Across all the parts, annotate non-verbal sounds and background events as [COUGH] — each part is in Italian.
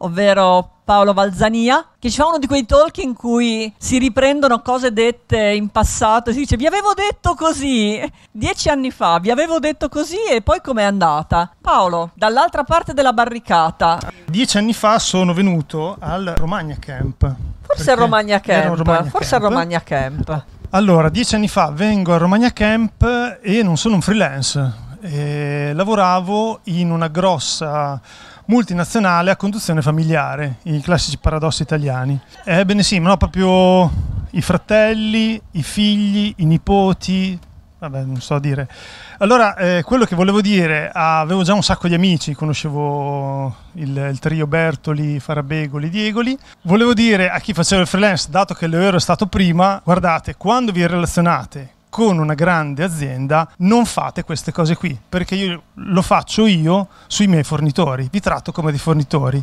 ovvero Paolo Valzania, che ci fa uno di quei talk in cui si riprendono cose dette in passato e si dice vi avevo detto così dieci anni fa, vi avevo detto così e poi com'è andata? Paolo, dall'altra parte della barricata. Dieci anni fa sono venuto al Romagna Camp. Forse al Romagna Camp, Romagna forse al Romagna Camp. Allora, dieci anni fa vengo al Romagna Camp e non sono un freelance. E lavoravo in una grossa multinazionale a conduzione familiare, i classici paradossi italiani. Ebbene sì, ma no, proprio i fratelli, i figli, i nipoti, vabbè non so dire. Allora, eh, quello che volevo dire, avevo già un sacco di amici, conoscevo il, il trio Bertoli, Farabegoli, Diegoli. Volevo dire a chi faceva il freelance, dato che l'euro è stato prima, guardate, quando vi relazionate con una grande azienda non fate queste cose qui, perché io lo faccio io sui miei fornitori, vi tratto come dei fornitori.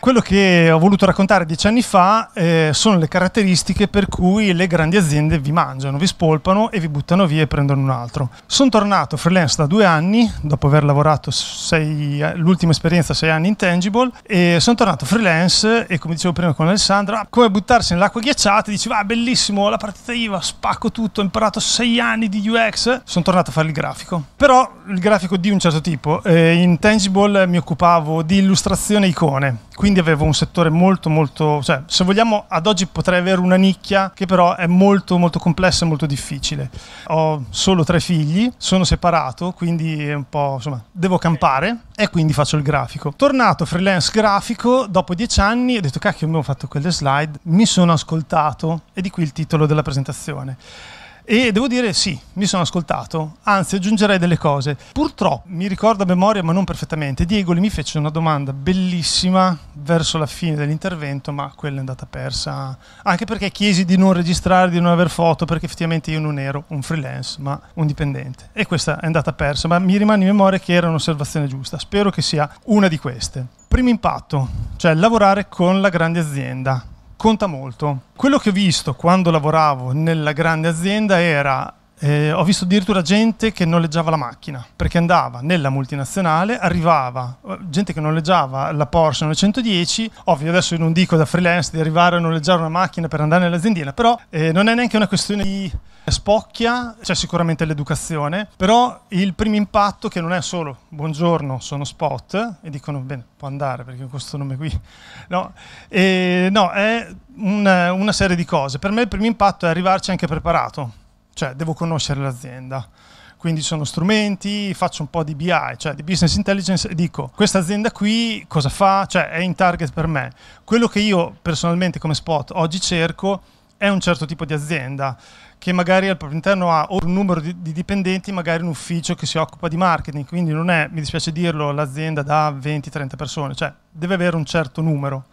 Quello che ho voluto raccontare dieci anni fa eh, sono le caratteristiche per cui le grandi aziende vi mangiano, vi spolpano e vi buttano via e prendono un altro. Sono tornato freelance da due anni, dopo aver lavorato sei, l'ultima esperienza sei anni in Tangible, e sono tornato freelance e come dicevo prima con Alessandra, come buttarsi nell'acqua ghiacciata, diceva ah, bellissimo la partita IVA, spacco tutto, ho imparato sei anni di UX, sono tornato a fare il grafico. Però il grafico di un certo tipo, eh, in Tangible mi occupavo di illustrazione icone quindi avevo un settore molto molto, cioè se vogliamo ad oggi potrei avere una nicchia che però è molto molto complessa e molto difficile. Ho solo tre figli, sono separato, quindi è un po' insomma devo campare e quindi faccio il grafico. Tornato freelance grafico, dopo dieci anni ho detto cacchio abbiamo fatto quelle slide, mi sono ascoltato e di qui il titolo della presentazione. E devo dire sì, mi sono ascoltato, anzi aggiungerei delle cose. Purtroppo, mi ricordo a memoria ma non perfettamente, Diego mi fece una domanda bellissima verso la fine dell'intervento, ma quella è andata persa anche perché chiesi di non registrare, di non aver foto, perché effettivamente io non ero un freelance, ma un dipendente. E questa è andata persa, ma mi rimane in memoria che era un'osservazione giusta. Spero che sia una di queste. Primo impatto, cioè lavorare con la grande azienda. Conta molto. Quello che ho visto quando lavoravo nella grande azienda era eh, ho visto addirittura gente che noleggiava la macchina perché andava nella multinazionale, arrivava eh, gente che noleggiava la Porsche 910. Ovvio, adesso io non dico da freelance di arrivare a noleggiare una macchina per andare nell'aziendina, però eh, non è neanche una questione di spocchia, c'è sicuramente l'educazione, però il primo impatto che non è solo buongiorno, sono spot e dicono bene, può andare perché con questo nome qui. [LAUGHS] No, e, eh, no è una, una serie di cose. Per me il primo impatto è arrivarci anche preparato cioè devo conoscere l'azienda. Quindi sono strumenti, faccio un po' di BI, cioè di business intelligence e dico questa azienda qui cosa fa, cioè è in target per me. Quello che io personalmente come spot oggi cerco è un certo tipo di azienda che magari al proprio interno ha un numero di, di, dipendenti, magari un ufficio che si occupa di marketing, quindi non è, mi dispiace dirlo, l'azienda da 20-30 persone, cioè deve avere un certo numero.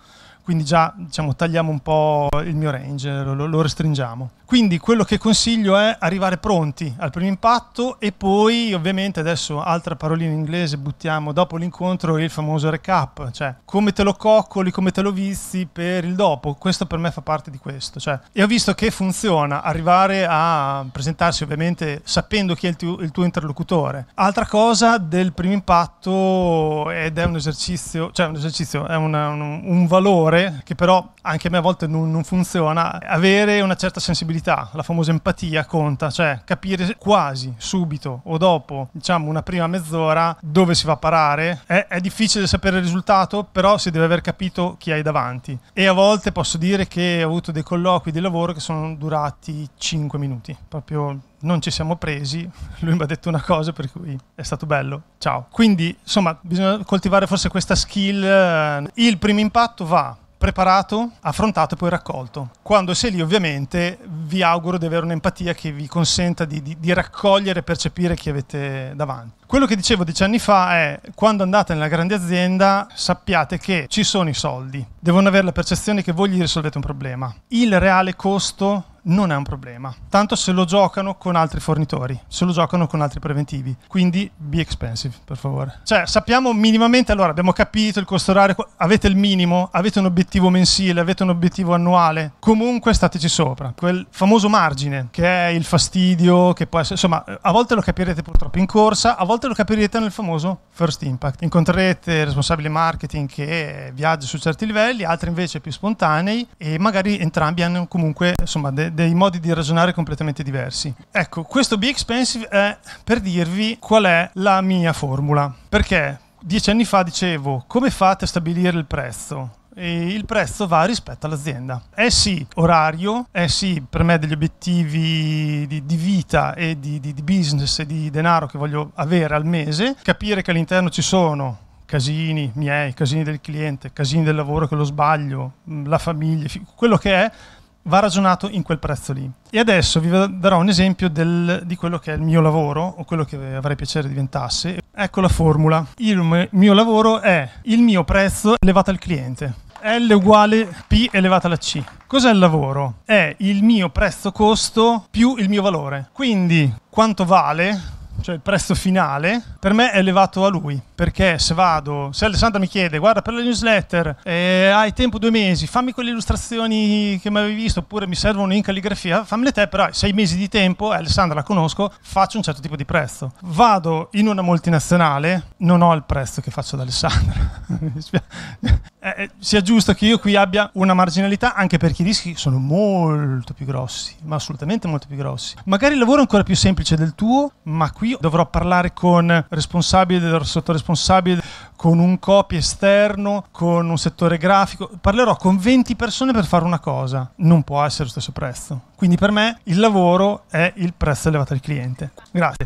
Quindi già diciamo, tagliamo un po' il mio range, lo, lo restringiamo. Quindi quello che consiglio è arrivare pronti al primo impatto e poi ovviamente adesso altra parolina in inglese buttiamo dopo l'incontro il famoso recap, cioè come te lo coccoli, come te lo vizi per il dopo. Questo per me fa parte di questo. Cioè, e ho visto che funziona arrivare a presentarsi ovviamente sapendo chi è il tuo, il tuo interlocutore. Altra cosa del primo impatto ed è un esercizio, cioè un esercizio, è una, un, un, valore che però anche a me a volte non, non funziona, avere una certa sensibilità sensibilità, la famosa empatia conta, cioè capire quasi subito o dopo, diciamo una prima mezz'ora, dove si va a parare. È, è difficile sapere il risultato, però si deve aver capito chi hai davanti. E a volte posso dire che ho avuto dei colloqui di lavoro che sono durati 5 minuti, proprio non ci siamo presi, [LAUGHS] lui mi ha detto una cosa per cui è stato bello, ciao. Quindi insomma bisogna coltivare forse questa skill, eh, il primo impatto va preparato, affrontato e poi raccolto. Quando sei lì ovviamente vi auguro di avere un'empatia che vi consenta di, di, di raccogliere e percepire chi avete davanti. Quello che dicevo dieci anni fa è quando andate nella grande azienda sappiate che ci sono i soldi, devono avere la percezione che voi gli risolvete un problema. Il reale costo non è un problema, tanto se lo giocano con altri fornitori, se lo giocano con altri preventivi, quindi be expensive per favore. Cioè sappiamo minimamente, allora abbiamo capito il costo orario, avete il minimo, avete un obiettivo mensile, avete un obiettivo annuale, comunque stateci sopra, quel famoso margine che è il fastidio, che può essere, insomma a volte lo capirete purtroppo in corsa, a volte volte lo capirete nel famoso First Impact. Incontrerete responsabili marketing che viaggia su certi livelli, altri invece più spontanei e magari entrambi hanno comunque insomma, de- dei modi di ragionare completamente diversi. Ecco, questo Be Expensive è per dirvi qual è la mia formula. Perché dieci anni fa dicevo come fate a stabilire il prezzo? e il prezzo va rispetto all'azienda. È sì orario, è sì per me degli obiettivi di, di vita e di, di, di business e di denaro che voglio avere al mese, capire che all'interno ci sono casini miei, casini del cliente, casini del lavoro che lo sbaglio, mm, la famiglia, quello che è, va ragionato in quel prezzo lì. E adesso vi darò un esempio del, di quello che è il mio lavoro o quello che avrei piacere diventasse Ecco la formula. Il mio lavoro è il mio prezzo elevato al cliente. L uguale P elevata alla C. Cos'è il lavoro? È il mio prezzo costo più il mio valore. Quindi quanto vale cioè il prezzo finale, per me è elevato a lui. Perché se vado, se Alessandra mi chiede, guarda per la newsletter, eh, hai tempo due mesi, fammi quelle illustrazioni che mi avevi visto, oppure mi servono in calligrafia, fammele te, però hai sei mesi di tempo, eh, Alessandra la conosco, faccio un certo tipo di prezzo. Vado in una multinazionale, non ho il prezzo che faccio ad Alessandra. [LAUGHS] Eh, eh, sia giusto che io qui abbia una marginalità anche perché i rischi sono molto più grossi, ma assolutamente molto più grossi. Magari il lavoro è ancora più semplice del tuo, ma qui dovrò parlare con responsabile, sottoresponsabile, con un copy esterno, con un settore grafico. Parlerò con 20 persone per fare una cosa. Non può essere lo stesso prezzo. Quindi per me il lavoro è il prezzo elevato al cliente. Grazie.